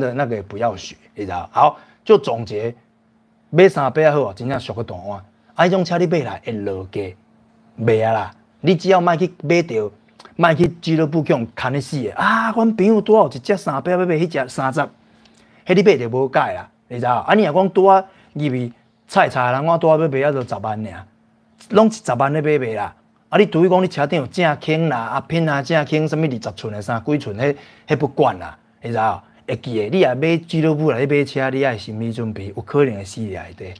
的那个不要学，你知道？好，就总结买三百也好，正俗学个碗。啊，迄种车你买来会落价，袂啊啦！你只要卖去买着，卖去俱乐部强砍的死啊！阮朋友多有一只三百，买买迄只三十，迄你买着无改啦，你知道？啊，你若讲啊入去菜菜人，我啊买买啊着十万尔，拢是十万咧买买啦。啊，你除非讲你车顶有正轻啦、啊拼啊、正轻，什物二十寸的、三几寸，迄迄不管啦，你知道？会记诶，你啊买俱乐部来买车，你爱心理准备有可能会死内底，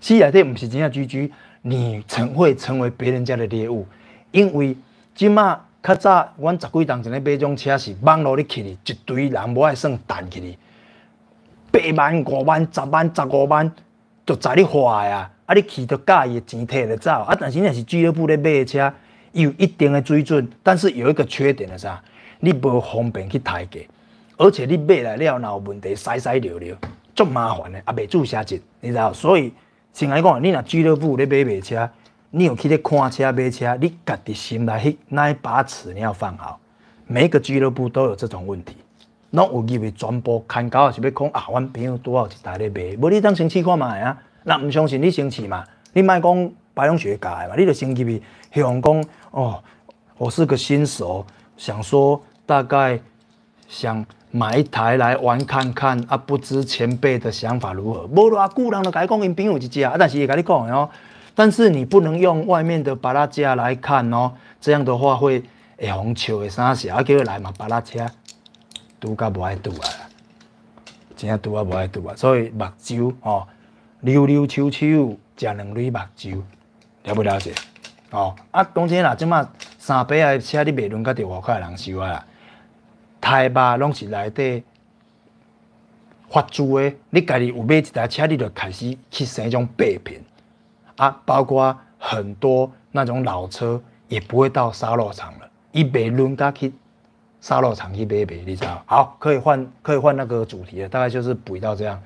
死内底毋是真正 GG，你曾会成为别人家的猎物。因为即马较早，阮十几人前咧买种车，是网络咧起哩一堆人无爱算趁起哩，八万、五万、十万、十五万，就在你花啊！啊，你去就佮意，钱摕着走。啊，但是若是俱乐部咧买诶车，有一定诶水准，但是有一个缺点是啥？你无方便去抬价。而且你买来了，若有问题，塞塞了流，足麻烦的，也未注价值，你知道？所以，先来讲，你若俱乐部咧买卖车，你有去咧看车、买车，你家己心内迄那一把尺，你要放好。每一个俱乐部都有这种问题，拢有意味传播看高，是要讲啊，阮朋友拄好一台咧卖，无你当先试看嘛啊。若毋相信你先试嘛？你莫讲白龙学的嘛？你着先去希望讲哦，我是个新手，想说大概想。买一台来玩看看啊，不知前辈的想法如何。无啦，古人都解讲因朋友一只啊，但是伊甲你讲哦，但是你不能用外面的巴拉车来看哦，这样的话会会红笑的啥时啊？叫来嘛，巴拉车拄甲无爱拄啊，真啊赌啊无爱拄啊。所以目睭哦，溜溜球球，食两类目睭了不了解？哦，啊，讲真啦，即马三百啊车，你袂用到外五块人收啊。台巴拢是内底发注的，你家己有买一台车，你就开始去生种白片啊，包括很多那种老车也不会到沙漏厂了，伊袂轮到去沙漏厂，去买卖，你知道，好，可以换可以换那个主题了，大概就是补一道这样。